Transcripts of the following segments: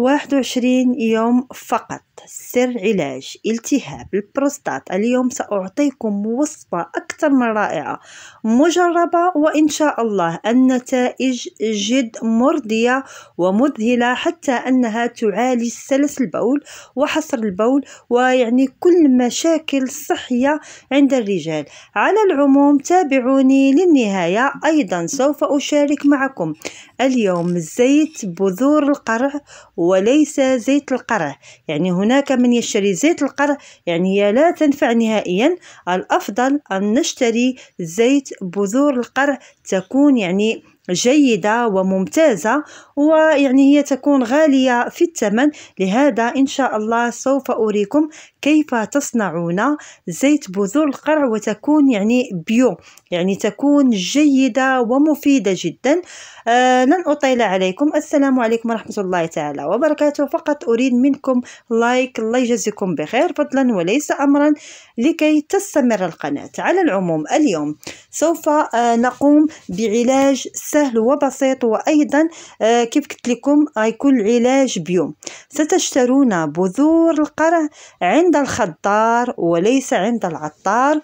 واحد وعشرين يوم فقط سر علاج التهاب البروستات اليوم سأعطيكم وصفة أكثر من رائعة مجربة وإن شاء الله النتائج جد مرضية ومذهلة حتى أنها تعالج سلس البول وحصر البول ويعني كل مشاكل صحية عند الرجال على العموم تابعوني للنهاية أيضا سوف أشارك معكم اليوم زيت بذور القرع وليس زيت القرع يعني هناك من يشتري زيت القرع يعني هي لا تنفع نهائيا الأفضل أن نشتري زيت بذور القرع تكون يعني جيدة وممتازة ويعني هي تكون غالية في الثمن لهذا إن شاء الله سوف أريكم كيف تصنعون زيت بذور القرع وتكون يعني بيو يعني تكون جيدة ومفيدة جدا آه لن أطيل عليكم السلام عليكم ورحمة الله تعالى وبركاته فقط أريد منكم لايك الله يجزيكم بخير فضلا وليس أمرا لكي تستمر القناة على العموم اليوم سوف آه نقوم بعلاج سنة سهل وبسيط وأيضا آه، كيف قلت لكم غيكون العلاج بيوم ستشترون بذور القرع عند الخضار وليس عند العطار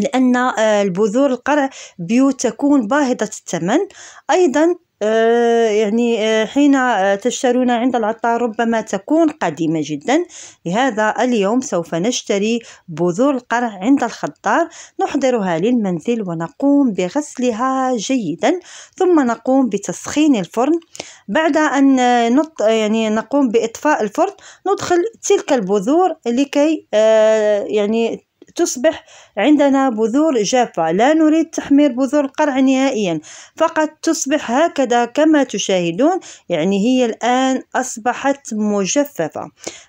لأن آه، البذور القرع بيو تكون باهظة الثمن أيضا آه، يعني آه، حين آه، تشترون عند العطار ربما تكون قديمة جدا لهذا اليوم سوف نشتري بذور القرع عند الخضار نحضرها للمنزل ونقوم بغسلها جيدا ثم نقوم بتسخين الفرن بعد أن نط... يعني نقوم بإطفاء الفرن ندخل تلك البذور لكي يعني تصبح عندنا بذور جافة لا نريد تحمير بذور القرع نهائيا فقط تصبح هكذا كما تشاهدون يعني هي الآن أصبحت مجففة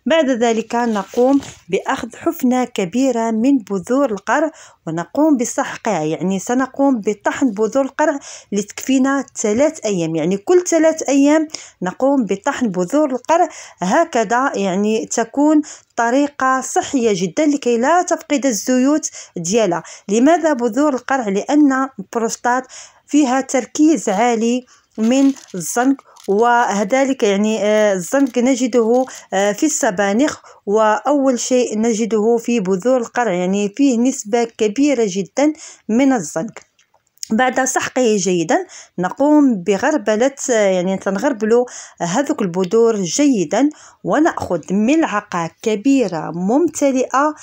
بعد ذلك نقوم بأخذ حفنة كبيرة من بذور القرع ونقوم بسحقها يعني سنقوم بطحن بذور القرع لتكفينا ثلاث أيام يعني كل ثلاث أيام نقوم بطحن بذور القرع هكذا يعني تكون طريقة صحية جدا لكي لا تفقد الزيوت ديالها لماذا بذور القرع لأن البروستات فيها تركيز عالي من الزنك وهذلك يعني آه، الزنك نجده آه، في السبانخ وأول شيء نجده في بذور القرع يعني فيه نسبة كبيرة جدا من الزنك بعد سحقه جيدا نقوم بغربلة آه، يعني تنغربلو هذوك البذور جيدا ونأخذ ملعقة كبيرة ممتلئة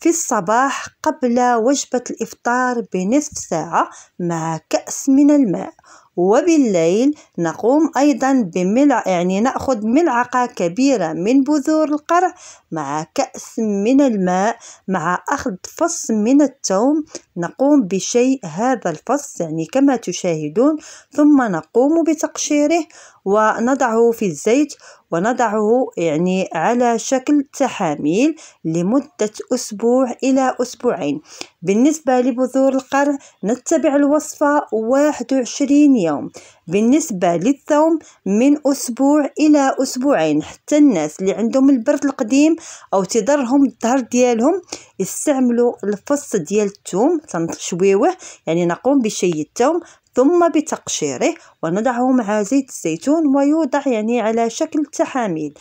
في الصباح قبل وجبة الإفطار بنصف ساعة مع كأس من الماء وبالليل نقوم أيضا بملع يعني نأخذ ملعقة كبيرة من بذور القرع مع كأس من الماء مع أخذ فص من التوم نقوم بشيء هذا الفص يعني كما تشاهدون ثم نقوم بتقشيره ونضعه في الزيت ونضعه يعني على شكل تحاميل لمدة أسبوع إلى أسبوعين بالنسبة لبذور القرن نتبع الوصفة 21 يوم بالنسبة للثوم من أسبوع إلى أسبوعين حتى الناس اللي عندهم البرد القديم أو تضرهم الظهر ديالهم استعملوا الفص ديال الثوم تنشويوه يعني نقوم بشي الثوم ثم بتقشيره ونضعه مع زيت الزيتون ويوضع يعني على شكل تحاميل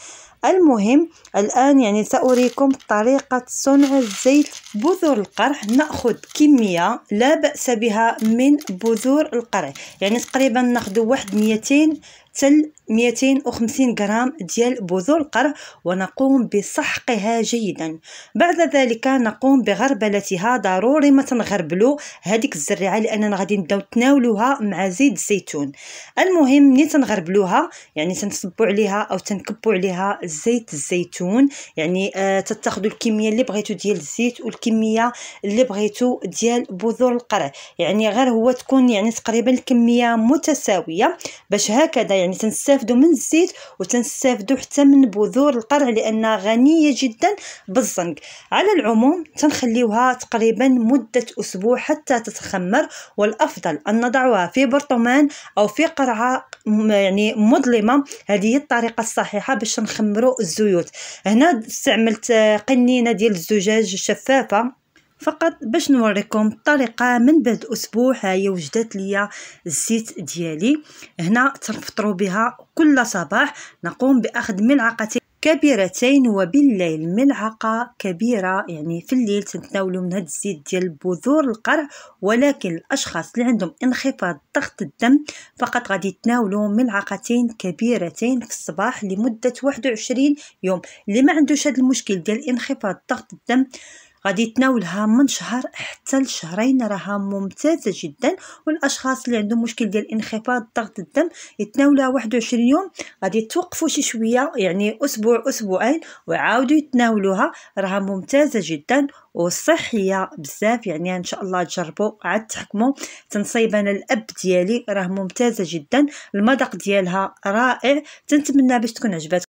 المهم الآن يعني سأريكم طريقة صنع زيت بذور القرح نأخذ كمية لا بأس بها من بذور القرح يعني تقريبا ناخذ واحد 200 حتى 250 غرام ديال بذور القرع ونقوم بسحقها جيدا بعد ذلك نقوم بغربلتها ضروري ما تنغربلو هذيك الزريعه لاننا غادي نبداو نتناولوها مع زيت الزيتون المهم ملي تنغربلوها يعني تنصبوا عليها او تنكبوا عليها زيت الزيتون يعني آه تتاخذوا الكميه اللي بغيتو ديال الزيت والكميه اللي بغيتو ديال بذور القرع يعني غير هو تكون يعني تقريبا الكميه متساويه باش هكذا يعني يعني تنستافدوا من الزيت وتنستافدوا حتى من بذور القرع لانها غنيه جدا بالزنك على العموم تنخليوها تقريبا مده اسبوع حتى تتخمر والافضل ان نضعها في برطمان او في قرعه يعني مظلمه هذه هي الطريقه الصحيحه باش نخمروا الزيوت هنا استعملت قنينه ديال الزجاج شفافه فقط باش نوريكم الطريقه من بعد اسبوع هاهي وجدت ليا الزيت ديالي هنا تنفطروا بها كل صباح نقوم باخذ ملعقتين كبيرتين وبالليل ملعقة كبيرة يعني في الليل تتناولوا من هذا الزيت ديال بذور القرع ولكن الأشخاص اللي عندهم انخفاض ضغط الدم فقط غادي يتناولوا ملعقتين كبيرتين في الصباح لمدة 21 يوم اللي ما عندوش هذا المشكل ديال انخفاض ضغط الدم غادي تناولها من شهر حتى لشهرين راها ممتازه جدا والاشخاص اللي عندهم مشكل ديال انخفاض ضغط الدم يتناولها 21 يوم غادي توقفوا شي شويه يعني اسبوع اسبوعين وعاودوا يتناولوها راها ممتازه جدا وصحيه بزاف يعني ان شاء الله تجربوا عاد تحكموا تنصيب انا الاب ديالي راه ممتازه جدا المذاق ديالها رائع تنتمنى باش تكون عجبتكم